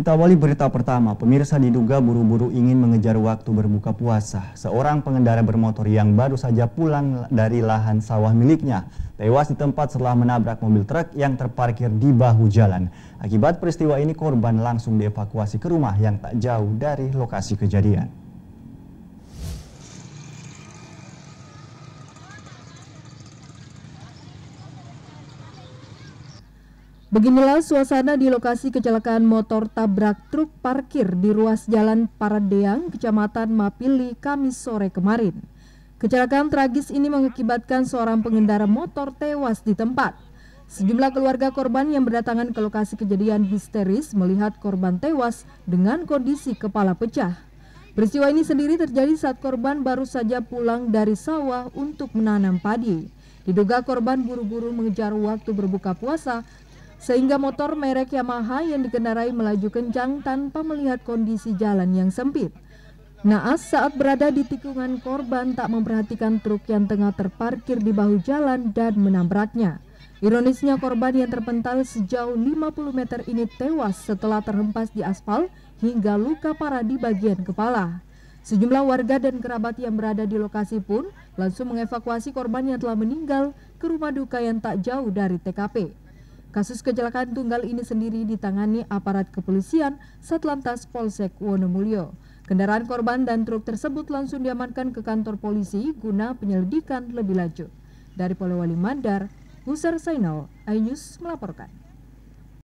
Kita awali berita pertama, pemirsa diduga buru-buru ingin mengejar waktu berbuka puasa. Seorang pengendara bermotor yang baru saja pulang dari lahan sawah miliknya tewas di tempat setelah menabrak mobil truk yang terparkir di bahu jalan. Akibat peristiwa ini korban langsung dievakuasi ke rumah yang tak jauh dari lokasi kejadian. Beginilah suasana di lokasi kecelakaan motor tabrak truk parkir di ruas jalan Paradeang, Kecamatan Mapili, Kamis sore kemarin. Kecelakaan tragis ini mengakibatkan seorang pengendara motor tewas di tempat. Sejumlah keluarga korban yang berdatangan ke lokasi kejadian histeris melihat korban tewas dengan kondisi kepala pecah. Peristiwa ini sendiri terjadi saat korban baru saja pulang dari sawah untuk menanam padi. Diduga korban buru-buru mengejar waktu berbuka puasa sehingga motor merek Yamaha yang dikendarai melaju kencang tanpa melihat kondisi jalan yang sempit. Naas saat berada di tikungan korban tak memperhatikan truk yang tengah terparkir di bahu jalan dan menabraknya. Ironisnya korban yang terpental sejauh 50 meter ini tewas setelah terhempas di aspal hingga luka parah di bagian kepala. Sejumlah warga dan kerabat yang berada di lokasi pun langsung mengevakuasi korban yang telah meninggal ke rumah duka yang tak jauh dari TKP. Kasus kecelakaan tunggal ini sendiri ditangani aparat kepolisian Satlantas Polsek Wonomulyo. Kendaraan korban dan truk tersebut langsung diamankan ke kantor polisi guna penyelidikan lebih lanjut. Dari Polewali Mandar, Husar Sainal, iNews melaporkan.